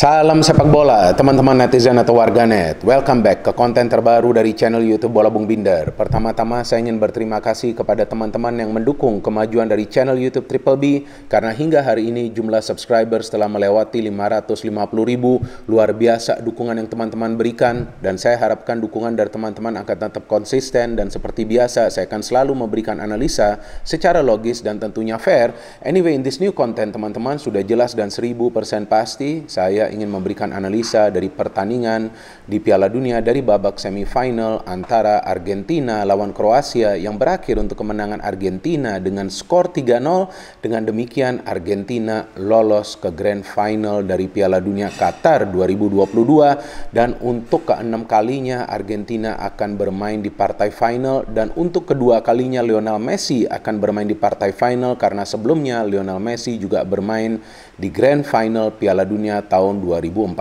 Salam sepak bola, teman-teman netizen atau warganet. Welcome back ke konten terbaru dari channel YouTube Bola Bung Binder. Pertama-tama saya ingin berterima kasih kepada teman-teman yang mendukung kemajuan dari channel YouTube Triple B karena hingga hari ini jumlah subscriber telah melewati 550 ribu. Luar biasa dukungan yang teman-teman berikan dan saya harapkan dukungan dari teman-teman akan tetap konsisten dan seperti biasa saya akan selalu memberikan analisa secara logis dan tentunya fair. Anyway, in this new content teman-teman sudah jelas dan 1000% pasti saya ingin memberikan analisa dari pertandingan di Piala Dunia dari babak semifinal antara Argentina lawan Kroasia yang berakhir untuk kemenangan Argentina dengan skor 3-0. Dengan demikian Argentina lolos ke grand final dari Piala Dunia Qatar 2022 dan untuk keenam kalinya Argentina akan bermain di partai final dan untuk kedua kalinya Lionel Messi akan bermain di partai final karena sebelumnya Lionel Messi juga bermain di grand final Piala Dunia tahun 2014.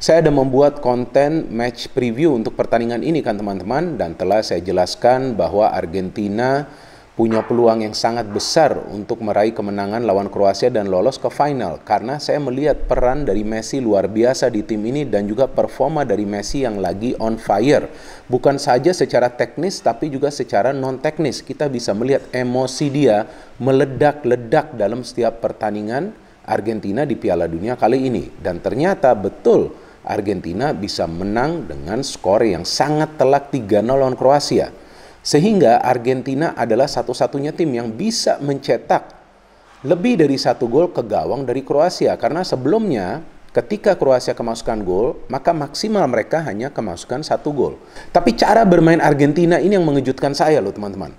Saya ada membuat konten match preview untuk pertandingan ini kan teman-teman dan telah saya jelaskan bahwa Argentina punya peluang yang sangat besar untuk meraih kemenangan lawan Kroasia dan lolos ke final karena saya melihat peran dari Messi luar biasa di tim ini dan juga performa dari Messi yang lagi on fire. Bukan saja secara teknis tapi juga secara non teknis kita bisa melihat emosi dia meledak-ledak dalam setiap pertandingan Argentina di Piala Dunia kali ini dan ternyata betul Argentina bisa menang dengan skor yang sangat telak 3-0 lawan Kroasia. Sehingga Argentina adalah satu-satunya tim yang bisa mencetak lebih dari satu gol ke gawang dari Kroasia. Karena sebelumnya ketika Kroasia kemasukan gol, maka maksimal mereka hanya kemasukan satu gol. Tapi cara bermain Argentina ini yang mengejutkan saya loh teman-teman.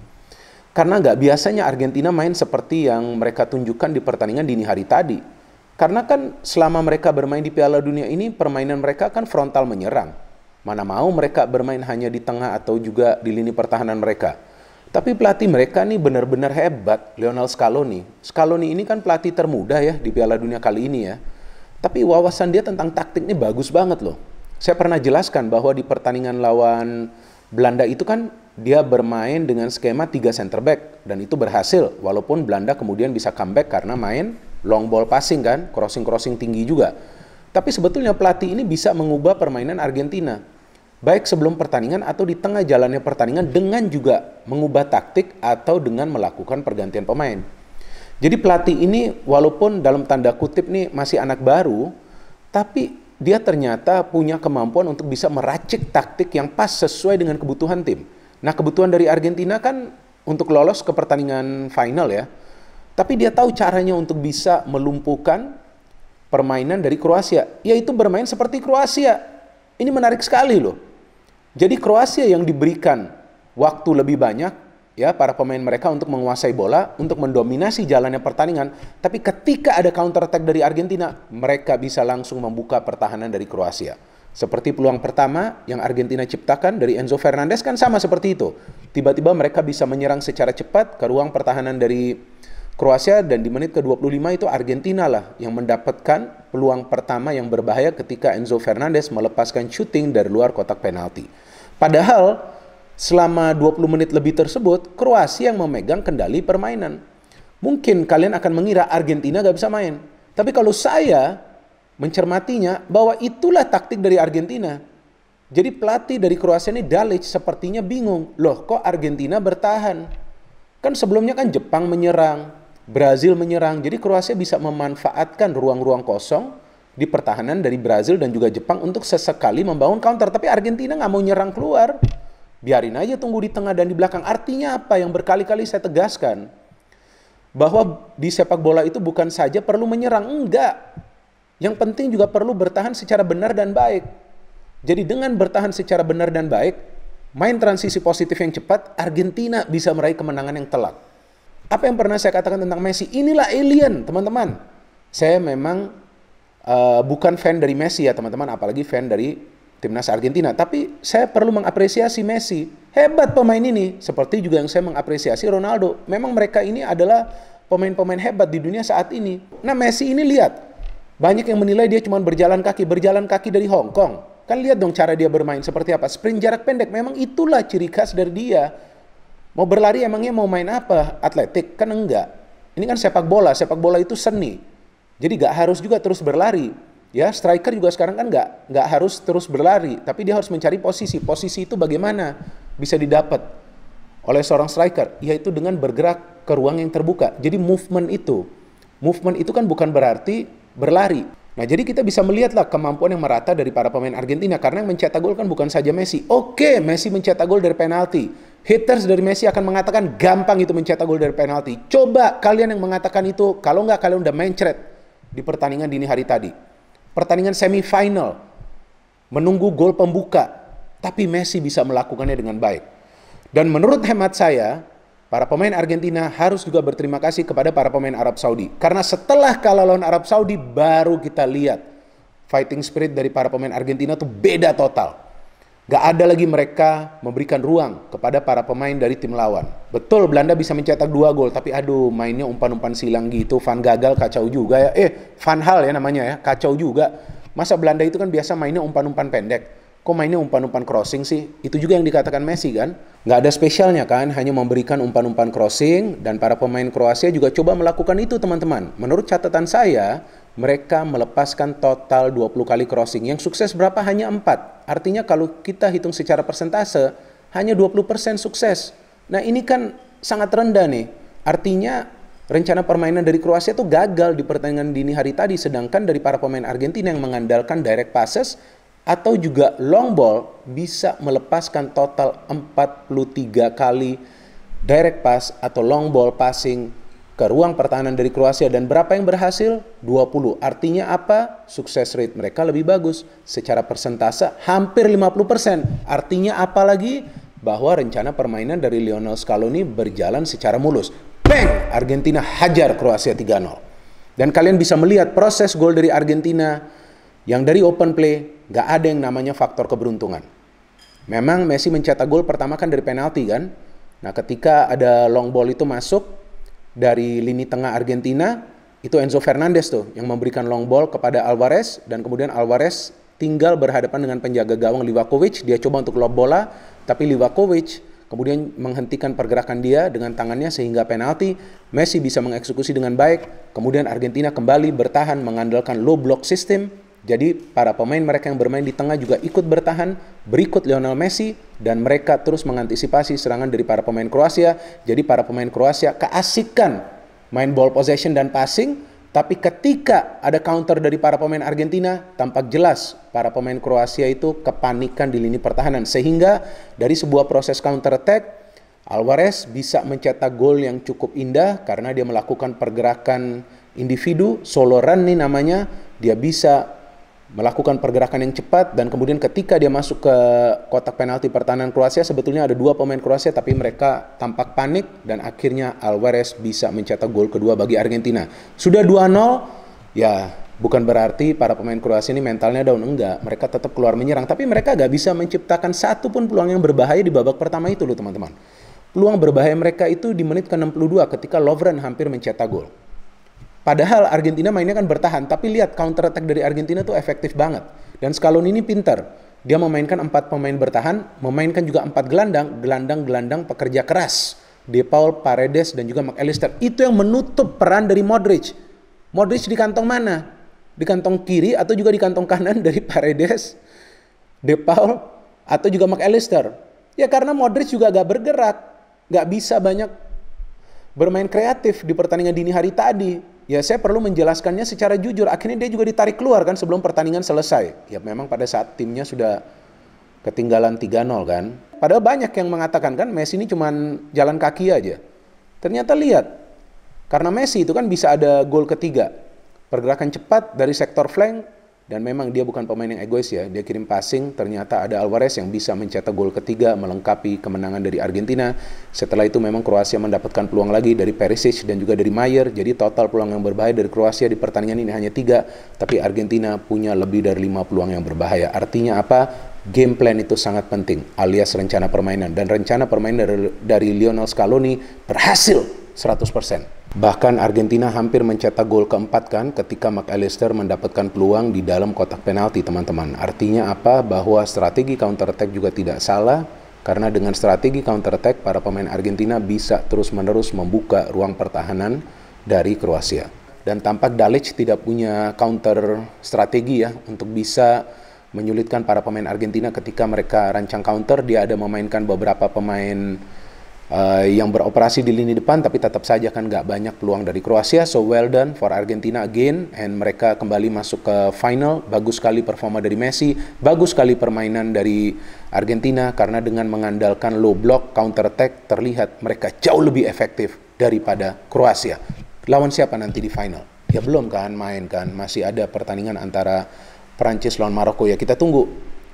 Karena nggak biasanya Argentina main seperti yang mereka tunjukkan di pertandingan dini hari tadi. Karena kan selama mereka bermain di Piala Dunia ini, permainan mereka kan frontal menyerang. Mana mau mereka bermain hanya di tengah atau juga di lini pertahanan mereka. Tapi pelatih mereka nih benar-benar hebat, Lionel Scaloni. Scaloni ini kan pelatih termuda ya di Piala Dunia kali ini ya. Tapi wawasan dia tentang taktik ini bagus banget loh. Saya pernah jelaskan bahwa di pertandingan lawan Belanda itu kan dia bermain dengan skema 3 center back dan itu berhasil walaupun Belanda kemudian bisa comeback karena main long ball passing kan, crossing-crossing tinggi juga. Tapi sebetulnya pelatih ini bisa mengubah permainan Argentina baik sebelum pertandingan atau di tengah jalannya pertandingan dengan juga mengubah taktik atau dengan melakukan pergantian pemain. Jadi pelatih ini walaupun dalam tanda kutip nih masih anak baru, tapi dia ternyata punya kemampuan untuk bisa meracik taktik yang pas sesuai dengan kebutuhan tim. Nah, kebutuhan dari Argentina kan untuk lolos ke pertandingan final ya. Tapi dia tahu caranya untuk bisa melumpuhkan permainan dari Kroasia, yaitu bermain seperti Kroasia. Ini menarik sekali loh. Jadi Kroasia yang diberikan waktu lebih banyak ya para pemain mereka untuk menguasai bola, untuk mendominasi jalannya pertandingan. Tapi ketika ada counter attack dari Argentina, mereka bisa langsung membuka pertahanan dari Kroasia. Seperti peluang pertama yang Argentina ciptakan dari Enzo Fernandez kan sama seperti itu. Tiba-tiba mereka bisa menyerang secara cepat ke ruang pertahanan dari Kroasia dan di menit ke-25 itu Argentina lah yang mendapatkan peluang pertama yang berbahaya ketika Enzo Fernandez melepaskan shooting dari luar kotak penalti. Padahal Selama 20 menit lebih tersebut, Kroasia yang memegang kendali permainan. Mungkin kalian akan mengira Argentina gak bisa main. Tapi kalau saya mencermatinya bahwa itulah taktik dari Argentina. Jadi pelatih dari Kroasia ini Dalic sepertinya bingung. Loh kok Argentina bertahan? Kan sebelumnya kan Jepang menyerang, Brazil menyerang. Jadi Kroasia bisa memanfaatkan ruang-ruang kosong di pertahanan dari Brazil dan juga Jepang untuk sesekali membangun counter. Tapi Argentina nggak mau nyerang keluar biarin aja tunggu di tengah dan di belakang. Artinya apa yang berkali-kali saya tegaskan? Bahwa di sepak bola itu bukan saja perlu menyerang, enggak. Yang penting juga perlu bertahan secara benar dan baik. Jadi dengan bertahan secara benar dan baik, main transisi positif yang cepat, Argentina bisa meraih kemenangan yang telak. Apa yang pernah saya katakan tentang Messi? Inilah alien, teman-teman. Saya memang uh, bukan fan dari Messi ya, teman-teman, apalagi fan dari timnas Argentina. Tapi saya perlu mengapresiasi Messi. Hebat pemain ini. Seperti juga yang saya mengapresiasi Ronaldo. Memang mereka ini adalah pemain-pemain hebat di dunia saat ini. Nah Messi ini lihat. Banyak yang menilai dia cuma berjalan kaki. Berjalan kaki dari Hong Kong. Kan lihat dong cara dia bermain seperti apa. Sprint jarak pendek. Memang itulah ciri khas dari dia. Mau berlari emangnya mau main apa? Atletik? Kan enggak. Ini kan sepak bola. Sepak bola itu seni. Jadi gak harus juga terus berlari. Ya, striker juga sekarang kan nggak nggak harus terus berlari, tapi dia harus mencari posisi. Posisi itu bagaimana bisa didapat oleh seorang striker? Yaitu dengan bergerak ke ruang yang terbuka. Jadi movement itu, movement itu kan bukan berarti berlari. Nah, jadi kita bisa melihatlah kemampuan yang merata dari para pemain Argentina karena yang mencetak gol kan bukan saja Messi. Oke, Messi mencetak gol dari penalti. Haters dari Messi akan mengatakan gampang itu mencetak gol dari penalti. Coba kalian yang mengatakan itu, kalau nggak kalian udah mencret di pertandingan dini hari tadi pertandingan semifinal menunggu gol pembuka tapi Messi bisa melakukannya dengan baik. Dan menurut hemat saya, para pemain Argentina harus juga berterima kasih kepada para pemain Arab Saudi. Karena setelah kalah lawan Arab Saudi, baru kita lihat fighting spirit dari para pemain Argentina tuh beda total. Gak ada lagi mereka memberikan ruang kepada para pemain dari tim lawan. Betul Belanda bisa mencetak dua gol, tapi aduh mainnya umpan-umpan silang gitu. Van gagal kacau juga ya. Eh, Van Hal ya namanya ya, kacau juga. Masa Belanda itu kan biasa mainnya umpan-umpan pendek kok mainnya umpan-umpan crossing sih? Itu juga yang dikatakan Messi kan? gak ada spesialnya kan, hanya memberikan umpan-umpan crossing dan para pemain Kroasia juga coba melakukan itu teman-teman. Menurut catatan saya, mereka melepaskan total 20 kali crossing. Yang sukses berapa? Hanya 4. Artinya kalau kita hitung secara persentase, hanya 20% sukses. Nah ini kan sangat rendah nih. Artinya rencana permainan dari Kroasia itu gagal di pertandingan dini hari tadi. Sedangkan dari para pemain Argentina yang mengandalkan direct passes atau juga long ball bisa melepaskan total 43 kali direct pass atau long ball passing ke ruang pertahanan dari Kroasia dan berapa yang berhasil? 20. Artinya apa? Sukses rate mereka lebih bagus. Secara persentase hampir 50%. Artinya apa lagi? Bahwa rencana permainan dari Lionel Scaloni berjalan secara mulus. Bang! Argentina hajar Kroasia 3-0. Dan kalian bisa melihat proses gol dari Argentina yang dari open play gak ada yang namanya faktor keberuntungan. Memang Messi mencetak gol pertama kan dari penalti kan? Nah ketika ada long ball itu masuk, dari lini tengah Argentina itu Enzo Fernandez tuh yang memberikan long ball kepada Alvarez dan kemudian Alvarez tinggal berhadapan dengan penjaga gawang Livakovic dia coba untuk lob bola tapi Livakovic kemudian menghentikan pergerakan dia dengan tangannya sehingga penalti Messi bisa mengeksekusi dengan baik kemudian Argentina kembali bertahan mengandalkan low block system jadi para pemain mereka yang bermain di tengah juga ikut bertahan berikut Lionel Messi dan mereka terus mengantisipasi serangan dari para pemain Kroasia. Jadi para pemain Kroasia keasikan main ball possession dan passing, tapi ketika ada counter dari para pemain Argentina, tampak jelas para pemain Kroasia itu kepanikan di lini pertahanan sehingga dari sebuah proses counter attack Alvarez bisa mencetak gol yang cukup indah karena dia melakukan pergerakan individu, solo run nih namanya, dia bisa melakukan pergerakan yang cepat dan kemudian ketika dia masuk ke kotak penalti pertahanan Kroasia sebetulnya ada dua pemain Kroasia tapi mereka tampak panik dan akhirnya Alvarez bisa mencetak gol kedua bagi Argentina. Sudah 2-0 ya bukan berarti para pemain Kroasia ini mentalnya down enggak, mereka tetap keluar menyerang tapi mereka gak bisa menciptakan satu pun peluang yang berbahaya di babak pertama itu loh teman-teman. Peluang berbahaya mereka itu di menit ke-62 ketika Lovren hampir mencetak gol. Padahal Argentina mainnya kan bertahan, tapi lihat counter attack dari Argentina tuh efektif banget. Dan Scaloni ini pinter. Dia memainkan empat pemain bertahan, memainkan juga empat gelandang, gelandang-gelandang pekerja keras. De Paul, Paredes, dan juga McAllister. Itu yang menutup peran dari Modric. Modric di kantong mana? Di kantong kiri atau juga di kantong kanan dari Paredes, De Paul, atau juga McAllister? Ya karena Modric juga gak bergerak. Gak bisa banyak bermain kreatif di pertandingan dini hari tadi ya saya perlu menjelaskannya secara jujur. Akhirnya dia juga ditarik keluar kan sebelum pertandingan selesai. Ya memang pada saat timnya sudah ketinggalan 3-0 kan. Padahal banyak yang mengatakan kan Messi ini cuma jalan kaki aja. Ternyata lihat, karena Messi itu kan bisa ada gol ketiga. Pergerakan cepat dari sektor flank dan memang dia bukan pemain yang egois ya. Dia kirim passing, ternyata ada Alvarez yang bisa mencetak gol ketiga melengkapi kemenangan dari Argentina. Setelah itu memang Kroasia mendapatkan peluang lagi dari Perisic dan juga dari Mayer. Jadi total peluang yang berbahaya dari Kroasia di pertandingan ini hanya tiga. Tapi Argentina punya lebih dari lima peluang yang berbahaya. Artinya apa? Game plan itu sangat penting alias rencana permainan. Dan rencana permainan dari, Lionel Scaloni berhasil 100%. Bahkan Argentina hampir mencetak gol keempat kan ketika McAllister mendapatkan peluang di dalam kotak penalti teman-teman. Artinya apa? Bahwa strategi counter attack juga tidak salah karena dengan strategi counter attack para pemain Argentina bisa terus-menerus membuka ruang pertahanan dari Kroasia. Dan tampak Dalic tidak punya counter strategi ya untuk bisa menyulitkan para pemain Argentina ketika mereka rancang counter dia ada memainkan beberapa pemain uh, yang beroperasi di lini depan tapi tetap saja kan nggak banyak peluang dari Kroasia so well done for Argentina again and mereka kembali masuk ke final bagus sekali performa dari Messi bagus sekali permainan dari Argentina karena dengan mengandalkan low block counter attack terlihat mereka jauh lebih efektif daripada Kroasia lawan siapa nanti di final ya belum kan main kan masih ada pertandingan antara Perancis lawan Maroko ya kita tunggu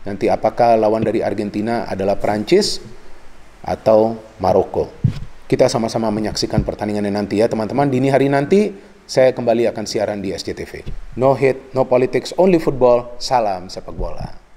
nanti apakah lawan dari Argentina adalah Perancis atau Maroko. Kita sama-sama menyaksikan pertandingannya nanti ya teman-teman. Dini hari nanti saya kembali akan siaran di SCTV. No hate, no politics, only football. Salam sepak bola.